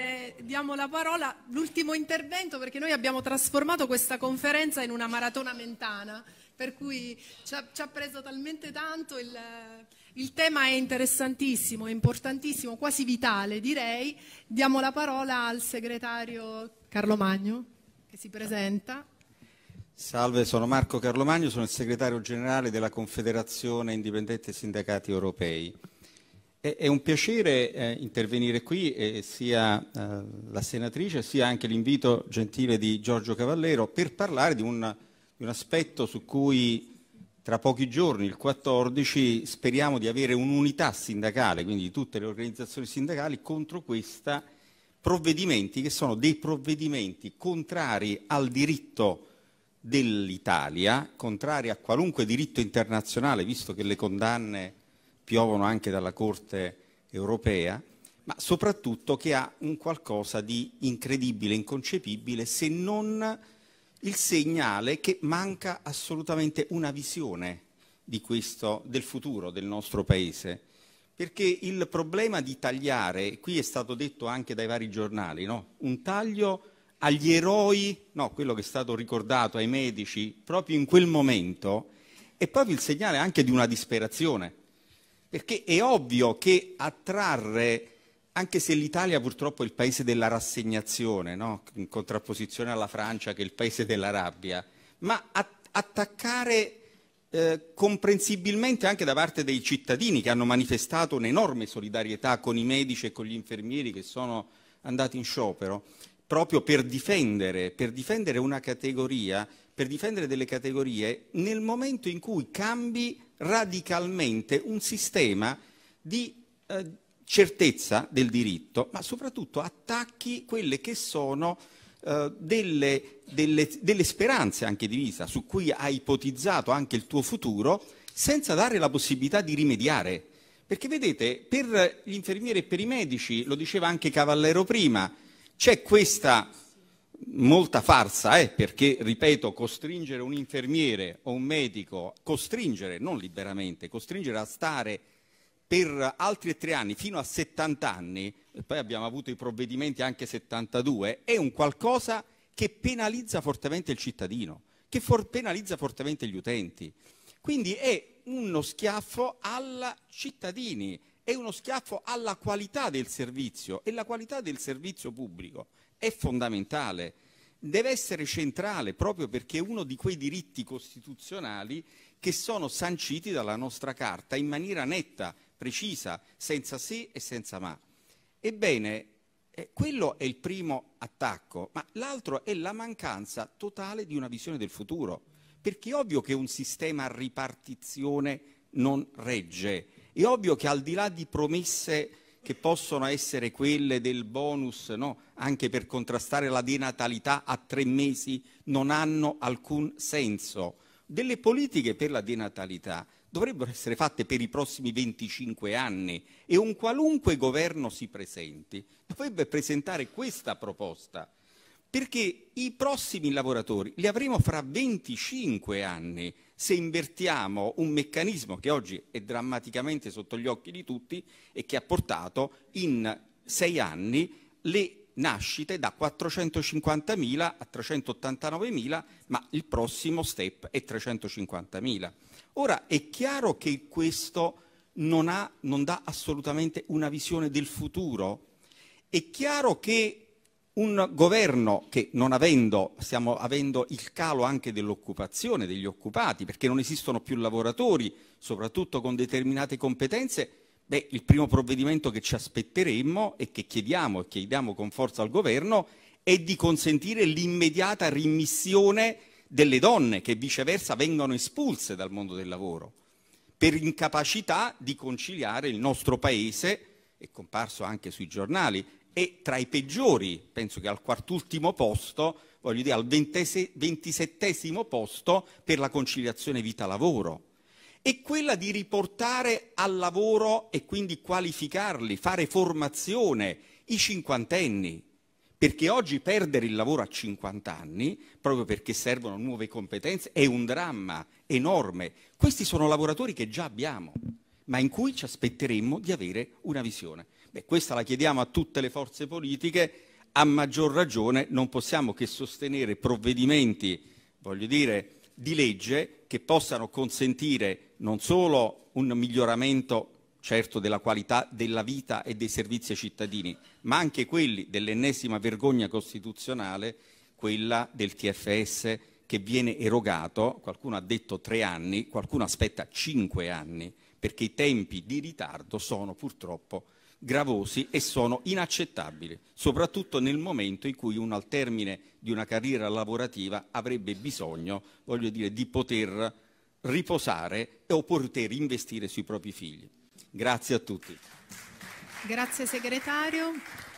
Eh, diamo la parola, l'ultimo intervento perché noi abbiamo trasformato questa conferenza in una maratona mentana, per cui ci ha, ci ha preso talmente tanto, il, il, tema è interessantissimo, è importantissimo, quasi vitale direi. Diamo la parola al segretario Carlo Magno che si presenta. Salve, sono Marco Carlo Magno, sono il segretario generale della Confederazione Indipendente Sindacati Europei. È un piacere eh, intervenire qui, eh, sia eh, la senatrice sia anche l'invito gentile di Giorgio Cavallero per parlare di un, di un, aspetto su cui tra pochi giorni, il 14, speriamo di avere un'unità sindacale, quindi di tutte le organizzazioni sindacali, contro questi provvedimenti che sono dei provvedimenti contrari al diritto dell'Italia, contrari a qualunque diritto internazionale, visto che le condanne piovono anche dalla Corte europea, ma soprattutto che ha un qualcosa di incredibile, inconcepibile, se non il segnale che manca assolutamente una visione questo, del futuro del nostro Paese. Perché il problema di tagliare, qui è stato detto anche dai vari giornali, no? un taglio agli eroi, no, quello che è stato ricordato ai medici, proprio in quel momento, è proprio il segnale anche di una disperazione perché è ovvio che attrarre, anche se l'Italia purtroppo è il paese della rassegnazione, no? in contrapposizione alla Francia che è il paese della rabbia, ma att- attaccare eh, comprensibilmente anche da parte dei cittadini che hanno manifestato un'enorme solidarietà con i medici e con gli infermieri che sono andati in sciopero, proprio per difendere, per difendere una categoria per difendere delle categorie nel momento in cui cambi radicalmente un sistema di eh, certezza del diritto, ma soprattutto attacchi quelle che sono eh, delle, delle, delle speranze anche di vita su cui hai ipotizzato anche il tuo futuro senza dare la possibilità di rimediare. Perché vedete, per gli infermieri e per i medici, lo diceva anche Cavallero prima, c'è questa molta farsa, eh, perché, ripeto, costringere un infermiere o un medico, costringere, non liberamente, costringere a stare per altri tre anni, fino a 70 anni, e poi abbiamo avuto i provvedimenti anche 72, è un qualcosa che penalizza fortemente il cittadino, che for penalizza fortemente gli utenti. Quindi è uno schiaffo alla cittadini, è uno schiaffo alla qualità del servizio e la qualità del servizio pubblico è fondamentale, deve essere centrale proprio perché è uno di quei diritti costituzionali che sono sanciti dalla nostra Carta in maniera netta, precisa, senza se e senza ma. Ebbene, eh, quello è il primo attacco, ma l'altro è la mancanza totale di una visione del futuro, perché è ovvio che un sistema a ripartizione non regge, è ovvio che al di là di promesse che possono essere quelle del bonus, no? anche per contrastare la denatalità a tre mesi, non hanno alcun senso. Delle politiche per la denatalità dovrebbero essere fatte per i prossimi 25 anni e un qualunque governo si presenti dovrebbe presentare questa proposta perché i prossimi lavoratori li avremo fra 25 anni se invertiamo un meccanismo che oggi è drammaticamente sotto gli occhi di tutti e che ha portato in sei anni le nascite da 450.000 a 389.000, ma il prossimo step è 350.000. Ora è chiaro che questo non, ha, non dà assolutamente una visione del futuro. È chiaro che un governo che non avendo, stiamo avendo il calo anche dell'occupazione, degli occupati, perché non esistono più lavoratori, soprattutto con determinate competenze, beh, il primo provvedimento che ci aspetteremmo e che chiediamo e chiediamo con forza al governo è di consentire l'immediata rimissione delle donne che viceversa vengono espulse dal mondo del lavoro per incapacità di conciliare il nostro paese, è comparso anche sui giornali, e tra i peggiori, penso che al quartultimo posto, voglio dire al ventisettesimo posto per la conciliazione vita-lavoro, è quella di riportare al lavoro e quindi qualificarli, fare formazione i cinquantenni, perché oggi perdere il lavoro a 50 anni, proprio perché servono nuove competenze, è un dramma enorme. Questi sono lavoratori che già abbiamo, ma in cui ci aspetteremmo di avere una visione. Beh, questa la chiediamo a tutte le forze politiche, a maggior ragione non possiamo che sostenere provvedimenti, voglio dire, di legge che possano consentire non solo un miglioramento certo della qualità della vita e dei servizi ai cittadini, ma anche quelli dell'ennesima vergogna costituzionale, quella del TFS che viene erogato, qualcuno ha detto tre anni, qualcuno aspetta cinque anni, perché i tempi di ritardo sono purtroppo gravosi e sono inaccettabili, soprattutto nel momento in cui uno al termine di una carriera lavorativa avrebbe bisogno, voglio dire, di poter riposare o poter investire sui propri figli. Grazie a tutti. Grazie segretario.